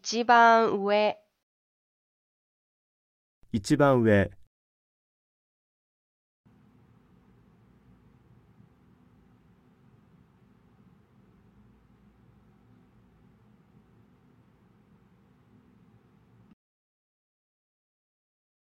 一番上一番上